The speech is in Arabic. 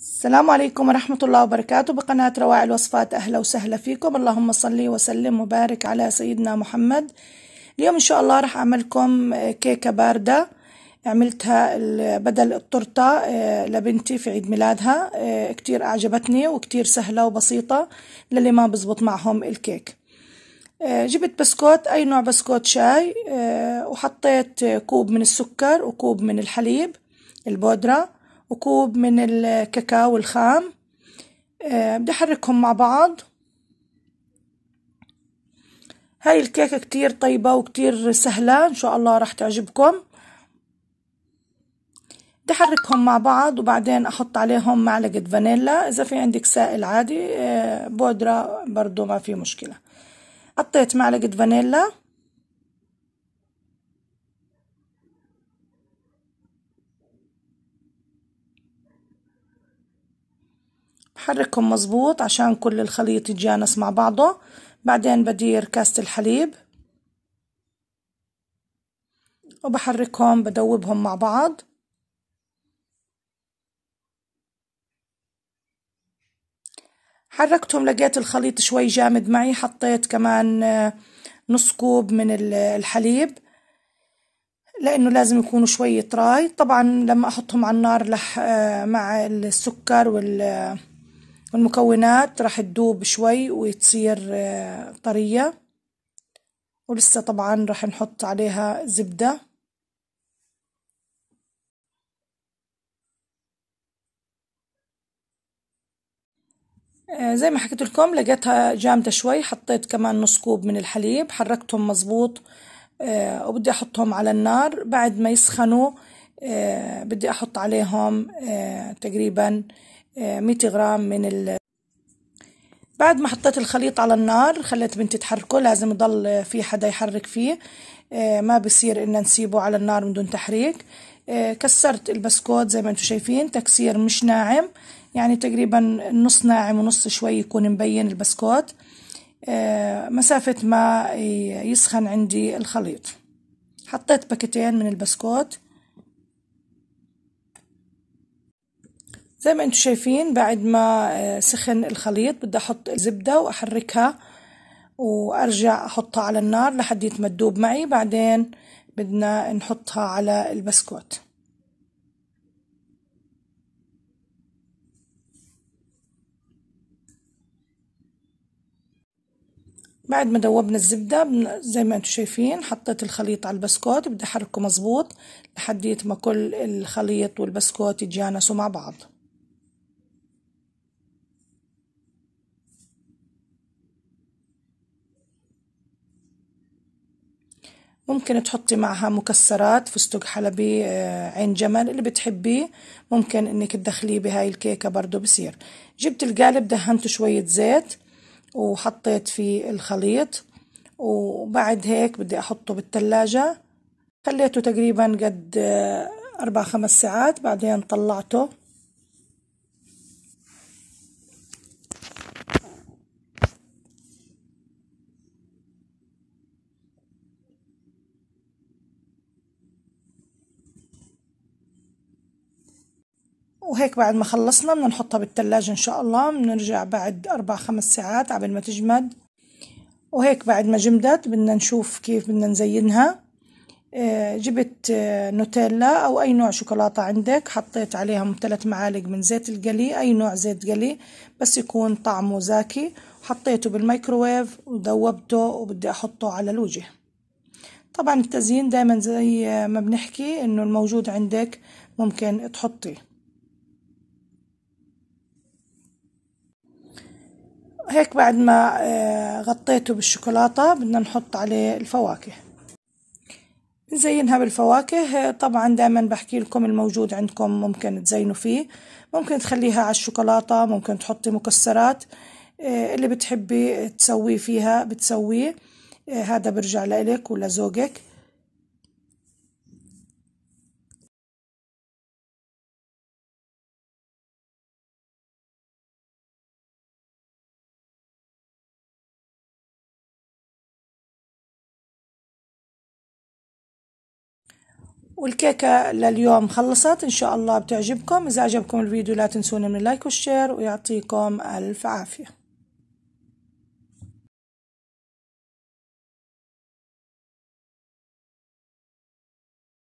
السلام عليكم ورحمة الله وبركاته بقناة رواعي الوصفات أهلا وسهلا فيكم اللهم صلي وسلم وبارك على سيدنا محمد اليوم إن شاء الله راح أعملكم آه، كيكة باردة عملتها بدل الطرطة آه، لبنتي في عيد ميلادها آه، كتير أعجبتني وكتير سهلة وبسيطة للي ما بزبط معهم الكيك جبت بسكوت أي نوع بسكوت شاي وحطيت كوب من السكر وكوب من الحليب البودرة وكوب من الكاكاو الخام آه، بدي أحركهم مع بعض هاي الكيكة كتير طيبة وكتير سهلة إن شاء الله راح تعجبكم بدي أحركهم مع بعض وبعدين أحط عليهم معلقة فانيلا إذا في عندك سائل عادي آه، بودرة برضو ما في مشكلة حطيت معلقة فانيلا حركهم مظبوط عشان كل الخليط يتجانس مع بعضه بعدين بدير كاسة الحليب وبحركهم بدوبهم مع بعض حركتهم لقيت الخليط شوي جامد معي حطيت كمان آه، نص كوب من الحليب لانه لازم يكونوا شوية راي طبعا لما احطهم على النار لح آه، مع السكر وال المكونات راح تدوب شوي وتصير آه، طرية ولسه طبعا راح نحط عليها زبدة آه، زي ما حكيت لكم لقيتها جامدة شوي حطيت كمان نص كوب من الحليب حركتهم مظبوط آه، وبدي أحطهم على النار بعد ما يسخنوا بدي أحط عليهم تقريبا 100 غرام من ال بعد ما حطيت الخليط على النار خليت بنتي تحركه لازم يضل في حدا يحرك فيه آه، ما بصير ان نسيبه على النار من دون تحريك آه، كسرت البسكوت زي ما انتم شايفين تكسير مش ناعم يعني تقريبا نص ناعم ونص شوي يكون مبين البسكوت آه، مسافة ما يسخن عندي الخليط حطيت باكتين من البسكوت زي ما انتم شايفين بعد ما آه، سخن الخليط بدي احط الزبده واحركها وارجع احطها على النار لحد ما تدوب معي بعدين بدنا نحطها على البسكوت بعد ما دوبنا الزبدة زي ما انتم شايفين حطيت الخليط على البسكوت بدي احركه مزبوط لحد ما كل الخليط والبسكوت يتجانسوا مع بعض ممكن تحطي معها مكسرات فستق حلبي آه، عين جمل اللي بتحبيه ممكن انك تدخليه بهاي الكيكة برضو بصير جبت القالب دهنته شوية زيت وحطيت فيه الخليط وبعد هيك بدي احطه بالثلاجه خليته تقريبا قد آه، أربع خمس ساعات بعدين طلعته وهيك بعد ما خلصنا بدنا نحطها بالثلاجة إن شاء الله بنرجع بعد أربع خمس ساعات قبل ما تجمد وهيك بعد ما جمدت بدنا نشوف كيف بدنا نزينها آه، جبت آه، نوتيلا أو أي نوع شوكولاتة عندك حطيت عليها ثلاث معالق من زيت القلي أي نوع زيت قلي بس يكون طعمه زاكي حطيته بالميكروويف ودوبته وبدي أحطه على الوجه طبعا التزيين دايما زي ما بنحكي إنه الموجود عندك ممكن تحطيه هيك بعد ما آه، غطيته بالشوكولاتة بدنا نحط عليه الفواكه نزينها بالفواكه طبعا دائما بحكي لكم الموجود عندكم ممكن تزينوا فيه ممكن تخليها على الشوكولاتة ممكن تحطي مكسرات آه، اللي بتحبي تسويه فيها بتسويه آه، هذا برجع لإلك ولزوجك والكيكة لليوم خلصت إن شاء الله بتعجبكم إذا عجبكم الفيديو لا تنسونا من اللايك والشير ويعطيكم ألف عافية